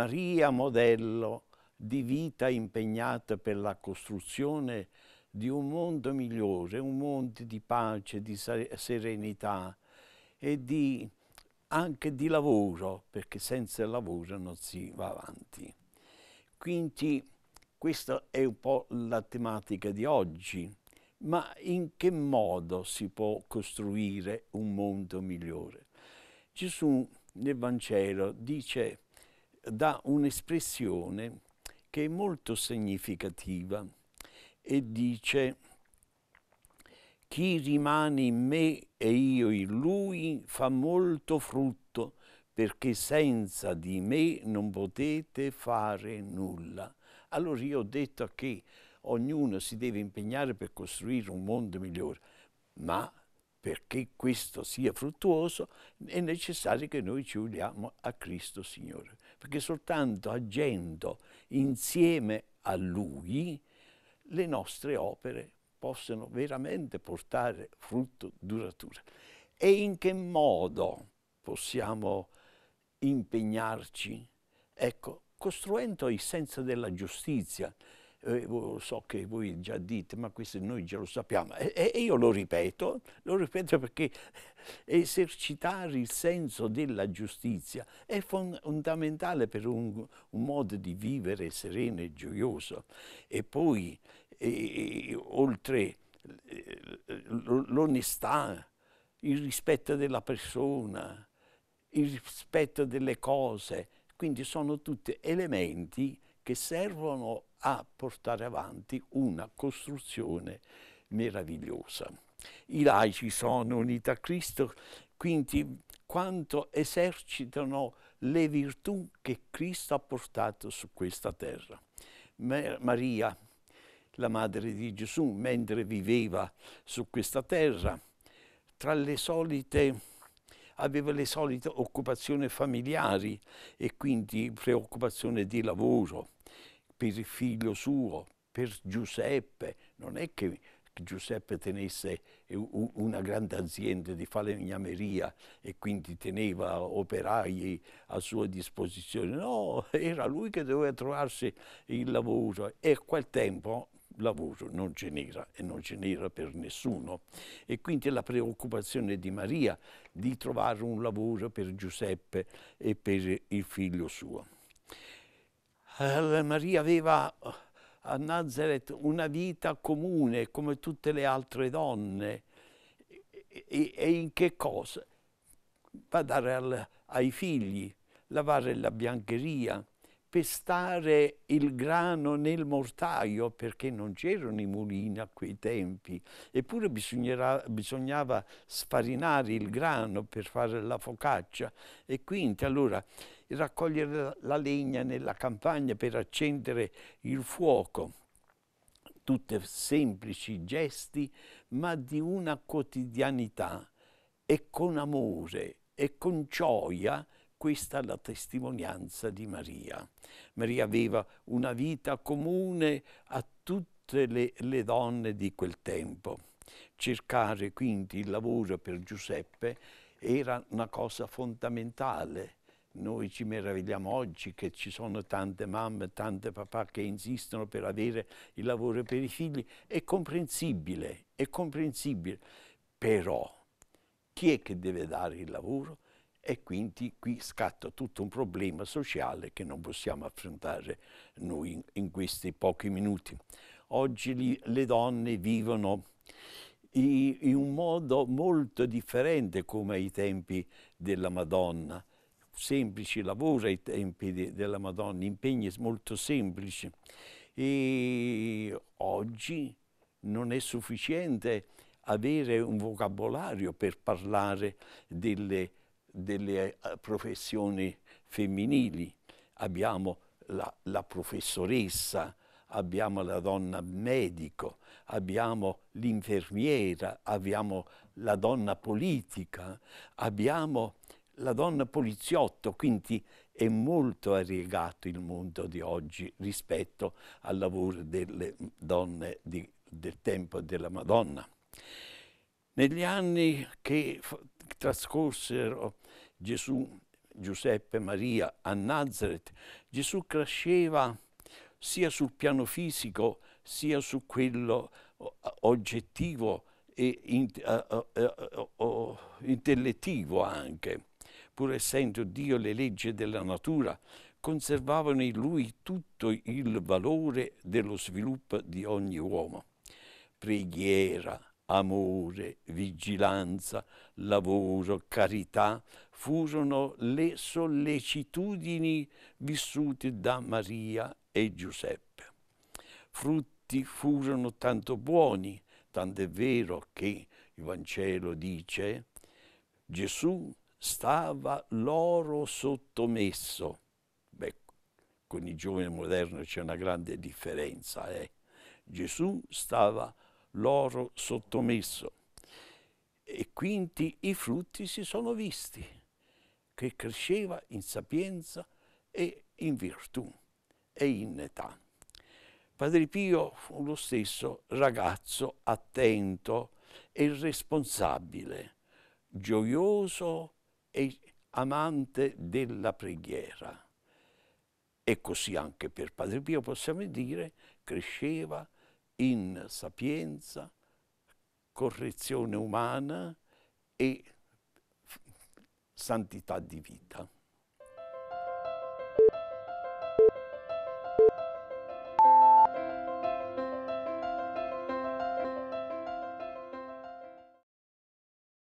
Maria modello di vita impegnata per la costruzione di un mondo migliore, un mondo di pace, di serenità e di, anche di lavoro, perché senza lavoro non si va avanti. Quindi questa è un po' la tematica di oggi, ma in che modo si può costruire un mondo migliore? Gesù nel Vangelo dice da un'espressione che è molto significativa e dice chi rimane in me e io in lui fa molto frutto perché senza di me non potete fare nulla. Allora io ho detto che ognuno si deve impegnare per costruire un mondo migliore, ma perché questo sia fruttuoso è necessario che noi ci uniamo a Cristo Signore, perché soltanto agendo insieme a Lui le nostre opere possono veramente portare frutto duratura. E in che modo possiamo impegnarci? Ecco, costruendo il senso della giustizia, eh, so che voi già dite, ma questo noi già lo sappiamo, e, e io lo ripeto, lo ripeto perché esercitare il senso della giustizia è fondamentale per un, un modo di vivere sereno e gioioso. E poi, e, e, oltre l'onestà, il rispetto della persona, il rispetto delle cose, quindi sono tutti elementi che servono a portare avanti una costruzione meravigliosa. I laici sono uniti a Cristo, quindi quanto esercitano le virtù che Cristo ha portato su questa terra. Maria, la madre di Gesù, mentre viveva su questa terra, tra le solite aveva le solite occupazioni familiari e quindi preoccupazione di lavoro, per il figlio suo, per Giuseppe. Non è che Giuseppe tenesse una grande azienda di falegnameria e quindi teneva operai a sua disposizione. No, era lui che doveva trovarsi il lavoro e a quel tempo lavoro non ce n'era e non ce n'era per nessuno. E quindi la preoccupazione di Maria di trovare un lavoro per Giuseppe e per il figlio suo. Eh, Maria aveva eh, a Nazareth una vita comune come tutte le altre donne. E, e in che cosa? Va a dare al, ai figli, lavare la biancheria, pestare il grano nel mortaio perché non c'erano i mulini a quei tempi, eppure bisognava sfarinare il grano per fare la focaccia e quindi allora raccogliere la legna nella campagna per accendere il fuoco. tutte semplici gesti, ma di una quotidianità e con amore e con gioia questa è la testimonianza di Maria. Maria aveva una vita comune a tutte le, le donne di quel tempo. Cercare quindi il lavoro per Giuseppe era una cosa fondamentale. Noi ci meravigliamo oggi che ci sono tante mamme, tante papà che insistono per avere il lavoro per i figli. È comprensibile, è comprensibile. Però chi è che deve dare il lavoro? e quindi qui scatta tutto un problema sociale che non possiamo affrontare noi in, in questi pochi minuti. Oggi li, le donne vivono in, in un modo molto differente come ai tempi della Madonna, semplici lavoro ai tempi de, della Madonna, impegni molto semplici e oggi non è sufficiente avere un vocabolario per parlare delle delle eh, professioni femminili, abbiamo la, la professoressa, abbiamo la donna medico, abbiamo l'infermiera, abbiamo la donna politica, abbiamo la donna poliziotto, quindi è molto variegato il mondo di oggi rispetto al lavoro delle donne di, del tempo della Madonna. Negli anni che trascorsero Gesù, Giuseppe, Maria a Nazareth, Gesù cresceva sia sul piano fisico sia su quello oggettivo e eh, eh, eh, intellettivo anche. Pur essendo Dio le leggi della natura, conservavano in lui tutto il valore dello sviluppo di ogni uomo. Preghiera, amore, vigilanza, lavoro, carità furono le sollecitudini vissute da Maria e Giuseppe. Frutti furono tanto buoni, tant'è vero che il Vangelo dice Gesù stava loro sottomesso. Beh, con i giovani moderni c'è una grande differenza. Eh? Gesù stava loro sottomesso. E quindi i frutti si sono visti, che cresceva in sapienza e in virtù e in età. Padre Pio fu lo stesso ragazzo attento e responsabile, gioioso e amante della preghiera. E così anche per Padre Pio possiamo dire cresceva in sapienza, correzione umana e santità di vita.